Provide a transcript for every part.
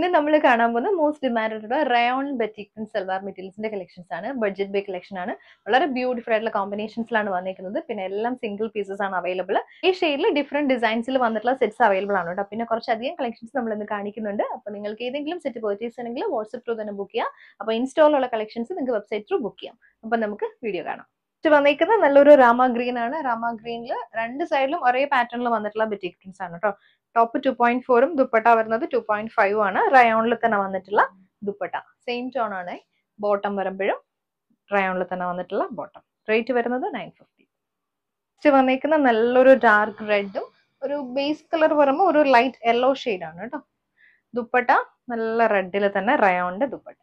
ഇന്ന് നമ്മൾ കാണാൻ പോകുന്ന മോസ്റ്റ് ഡിമാൻഡായിട്ടുള്ള റയോൺ ബറ്റിക് സെൽവാർ മെറ്റീരിയൽസിന്റെ കളക്ഷൻസ് ആണ് ബഡ്ജറ്റ് ബേ കളക്ഷൻ ആണ് വളരെ ബ്യൂട്ടിഫുൾ ആയിട്ടുള്ള കോമ്പിനേഷൻസിലാണ് വന്നിരിക്കുന്നത് പിന്നെ എല്ലാം സിംഗിൾ പീസസ് ആണ് അവൈലബിൾ ഈ ഷെയ്ഡിൽ ഡിഫറെന്റ് ഡിസൈൻസിൽ വന്നിട്ടുള്ള സെറ്റ്സ് അവൈലബിൾ ആണ് കേട്ടോ പിന്നെ കുറച്ചധികം കളക്ഷൻസ് നമ്മൾ ഇന്ന് കാണിക്കുന്നുണ്ട് അപ്പോൾ നിങ്ങൾക്ക് ഏതെങ്കിലും സെറ്റ് പർച്ചേസ് ആണെങ്കിൽ വാട്സ്ആപ്പ് ത്രൂ തന്നെ ബുക്ക് ചെയ്യാം അപ്പൊ ഇൻസ്റ്റാളിലുള്ള കളക്ഷൻസ് നിങ്ങൾക്ക് വെബ്സൈറ്റ് ത്രൂ ബുക്ക് ചെയ്യാം അപ്പോൾ നമുക്ക് വീഡിയോ കാണാം വന്നിരിക്കുന്നത് നല്ലൊരു രാമ ഗ്രീൻ ആണ് രാമ ഗ്രീനിൽ രണ്ട് സൈഡിലും ഒരേ പാറ്റേണിൽ വന്നിട്ടുള്ള ബെറ്റിക് പ്രിൻസ് ആണ് കേട്ടോ ടോപ്പ് ടു പോയിന്റ് ഫോറും ദുപ്പട്ട വരുന്നത് ടു പോയിന്റ് ഫൈവ് ആണ് റയോണിൽ തന്നെ വന്നിട്ടുള്ള ദുപ്പട്ട സെയിം ടോൺ ആണ് ബോട്ടം വരുമ്പോഴും റയോണിൽ തന്നെ വന്നിട്ടുള്ള ബോട്ടം റേറ്റ് വരുന്നത് നയൻ ഫിഫ്റ്റി വന്നിരിക്കുന്ന നല്ലൊരു ഡാർക്ക് റെഡും ഒരു ബേസ് കളർ പറയുമ്പോൾ ഒരു ലൈറ്റ് യെല്ലോ ആണ് കേട്ടോ ദുപ്പട്ട നല്ല റെഡിൽ തന്നെ റയോണിന്റെ ദുപ്പട്ട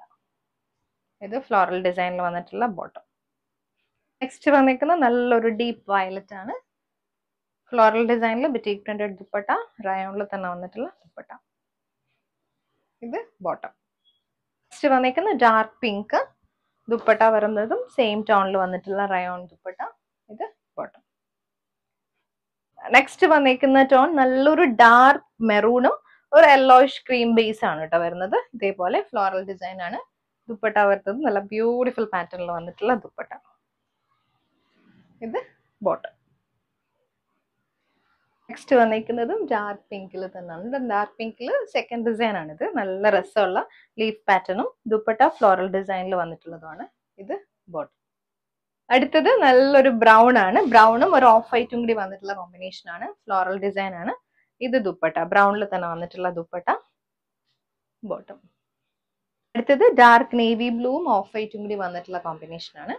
ഇത് ഫ്ലോറൽ ഡിസൈനിൽ വന്നിട്ടുള്ള ബോട്ടം നെക്സ്റ്റ് വന്നിരിക്കുന്നത് നല്ലൊരു ഡീപ്പ് വയലറ്റ് ആണ് ഫ്ലോറൽ ഡിസൈനിൽ ബിറ്റീക് പ്രിന്റഡ് ദുപ്പട്ട റയോണിൽ തന്നെ വന്നിട്ടുള്ള ദുപ്പട്ട ഇത് ബോട്ടം നെക്സ്റ്റ് വന്നിരിക്കുന്ന ഡാർക്ക് പിങ്ക് ദുപ്പട്ട വരുന്നതും സെയിം ടോണിൽ വന്നിട്ടുള്ള റയോൺ ദുപ്പട്ട ഇത് ബോട്ടം നെക്സ്റ്റ് വന്നിരിക്കുന്ന ടോൺ നല്ലൊരു ഡാർക്ക് മെറൂണും ഒരു യെല്ലോയിഷ് ക്രീം ബേസ് ആണ് കേട്ടോ വരുന്നത് ഇതേപോലെ ഫ്ലോറൽ ഡിസൈൻ ആണ് ദുപ്പട്ട വരുന്നത് നല്ല ബ്യൂട്ടിഫുൾ പാറ്റേണിൽ വന്നിട്ടുള്ള ദുപ്പട്ട ഇത് ബോട്ടം നെക്സ്റ്റ് വന്നിരിക്കുന്നതും ഡാർക്ക് പിങ്കിൽ തന്നെയാണ് ഡാർക്ക് പിങ്കിൽ സെക്കൻഡ് ഡിസൈൻ ആണിത് നല്ല രസമുള്ള ലീഫ് പാറ്റേണും ദുപ്പട്ട ഫ്ലോറൽ ഡിസൈനിൽ വന്നിട്ടുള്ളതുമാണ് ഇത് ബോട്ടം അടുത്തത് നല്ലൊരു ബ്രൗൺ ആണ് ബ്രൗണും ഒരു ഓഫ് വൈറ്റും കൂടി വന്നിട്ടുള്ള കോമ്പിനേഷൻ ആണ് ഫ്ലോറൽ ഡിസൈൻ ആണ് ഇത് ദുപ്പട്ട ബ്രൗണിൽ തന്നെ വന്നിട്ടുള്ള ദുപ്പട്ട ബോട്ടം അടുത്തത് ഡാർക്ക് നേവി ബ്ലൂവും ഓഫ് വൈറ്റും കൂടി വന്നിട്ടുള്ള കോമ്പിനേഷൻ ആണ്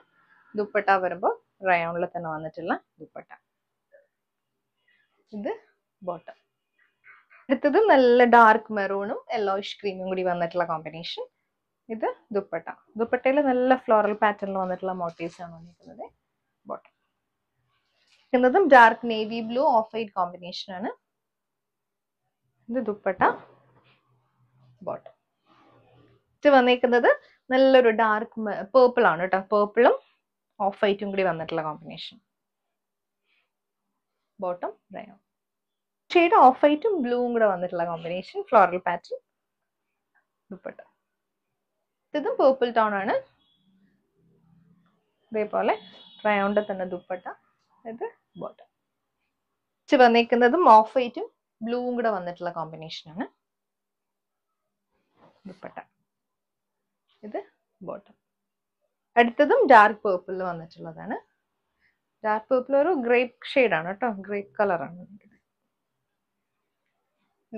ദുപ്പട്ട വരുമ്പോൾ റയോണിൽ തന്നെ വന്നിട്ടുള്ള ദുപ്പട്ട ഇത് ബോട്ടം അടുത്തത് നല്ല ഡാർക്ക് മെറൂണും യെല്ലോയിഷ് ക്രീമും കൂടി വന്നിട്ടുള്ള കോമ്പിനേഷൻ ഇത് ദുപ്പട്ട ദുപ്പട്ടയിൽ നല്ല ഫ്ലോറൽ പാറ്റേണിൽ വന്നിട്ടുള്ള മോട്ടീവ്സ് ആണ് വന്നിരിക്കുന്നത് ബോട്ടം ും dark navy blue off white combination ആണ് ഇത് ദുപ്പട്ട ബോട്ടം ഇത് വന്നേക്കുന്നത് നല്ലൊരു ഡാർക്ക് പേർപ്പിൾ ആണ് കേട്ടോ പേർപ്പിളും ഓഫ് വൈറ്റും കൂടി വന്നിട്ടുള്ള combination bottom brown shade off വൈറ്റും ബ്ലൂവും കൂടെ വന്നിട്ടുള്ള കോമ്പിനേഷൻ ഫ്ലോറൽ പാറ്റേൺ ദുപ്പട്ട ഇതും പേർപ്പിൾ ടോൺ ആണ് ഇതേപോലെ റയോണ്ട് തന്നെ ദുപ്പട്ട ഇത് ബോട്ടം വന്നേക്കുന്നതും ഓഫ് വൈറ്റും ബ്ലൂവും കൂടെ വന്നിട്ടുള്ള കോമ്പിനേഷൻ ആണ് ദുപ്പട്ട ഇത് ബോട്ടം അടുത്തതും ഡാർക്ക് പേർപ്പിളിൽ വന്നിട്ടുള്ളതാണ് ഡാർക്ക് പേർപ്പിൾ ഒരു ഗ്രേപ്പ് ഷെയ്ഡാണ് കേട്ടോ ഗ്രേപ്പ് കളറാണ്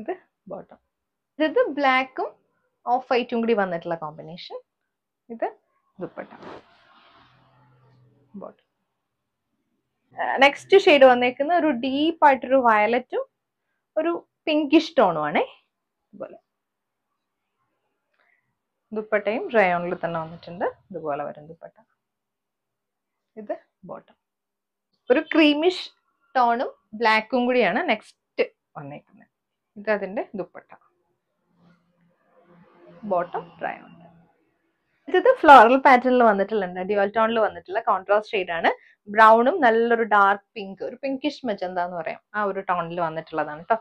ഇത് ബോട്ടം ഇത് ബ്ലാക്കും ഓഫ് വൈറ്റും കൂടി വന്നിട്ടുള്ള കോമ്പിനേഷൻ ഇത് ദുപ്പട്ട നെക്സ്റ്റ് ഷെയ്ഡ് വന്നേക്കുന്ന ഒരു ഡീപ്പായിട്ടൊരു വയലറ്റും ഒരു പിങ്കിഷ് ടോണും ആണേ ഇതുപോലെ ദുപ്പട്ടയും റയോണിൽ തന്നെ വന്നിട്ടുണ്ട് ഇതുപോലെ വരും ദുപ്പട്ട ഇത് ബോട്ടം ഒരു ക്രീമിഷ് ടോണും ബ്ലാക്കും കൂടിയാണ് നെക്സ്റ്റ് വന്നേക്കുന്നത് ഇത് അതിന്റെ ദുപ്പട്ട ബോട്ടം റയോൺ ഇത് ഫ്ലോറൽ പാറ്റേണിൽ വന്നിട്ടുള്ള ഡ്യുവൽ ടോണിൽ വന്നിട്ടുള്ള കോൺട്രാസ്റ്റ് ഷെയ്ഡ് ആണ് ബ്രൗണും നല്ലൊരു ഡാർക്ക് പിങ്ക് ഒരു പിങ്കിഷ് മെജന്ത എന്ന് പറയാം ആ ഒരു ടോണിൽ വന്നിട്ടുള്ളതാണ് കേട്ടോ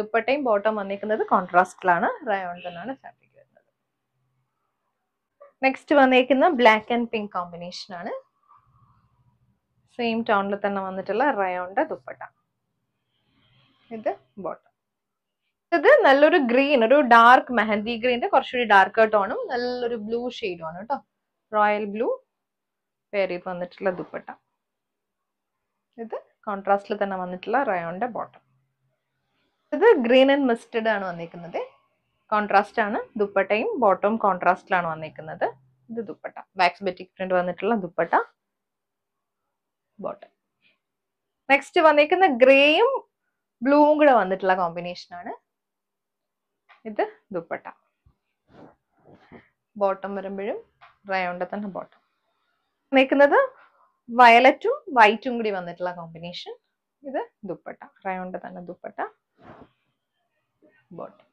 ദുപ്പട്ടയും ബോട്ടം വന്നിരിക്കുന്നത് കോൺട്രാസ്റ്റിലാണ് റയോൺ തന്നെയാണ് ഫാബ്രിക് നെക്സ്റ്റ് വന്നേക്കുന്ന ബ്ലാക്ക് ആൻഡ് പിങ്ക് കോമ്പിനേഷൻ ആണ് സെയിം ടോണിൽ തന്നെ വന്നിട്ടുള്ള റയോണ്ട ദുപ്പട്ട ഇത് ബോട്ടം ഇത് നല്ലൊരു ഗ്രീൻ ഒരു ഡാർക്ക് മെഹന്തി ഗ്രീൻ്റെ കുറച്ചുകൂടി ഡാർക്ക് ടോണും നല്ലൊരു ബ്ലൂ ആണ് കേട്ടോ റോയൽ ബ്ലൂ പേര് വന്നിട്ടുള്ള ദുപ്പട്ട ഇത് കോൺട്രാസ്റ്റിൽ തന്നെ വന്നിട്ടുള്ള റയോണ്ട ബോട്ടം ഇത് ഗ്രീൻ ആൻഡ് മിസ്റ്റഡ് ആണ് വന്നിരിക്കുന്നത് കോൺട്രാസ്റ്റ് ആണ് ദുപ്പട്ടയും ബോട്ടവും കോൺട്രാസ്റ്റിലാണ് വന്നിരിക്കുന്നത് ഇത് ദുപ്പട്ട വാക്സ് ബെറ്റിക് പ്രിന്റ് വന്നിട്ടുള്ള ദുപ്പട്ട ബോട്ടം നെക്സ്റ്റ് വന്നിരിക്കുന്ന ഗ്രേയും ബ്ലൂവും കൂടെ വന്നിട്ടുള്ള കോമ്പിനേഷൻ ആണ് ഇത് ദുപ്പട്ട ബോട്ടം വരുമ്പോഴും റയോണ്ട തന്നെ ബോട്ടം നിൽക്കുന്നത് വയലറ്റും വൈറ്റും കൂടി വന്നിട്ടുള്ള കോമ്പിനേഷൻ ഇത് ദുപ്പട്ട റയോണ്ട തന്നെ ദുപ്പട്ട ബോട്ടം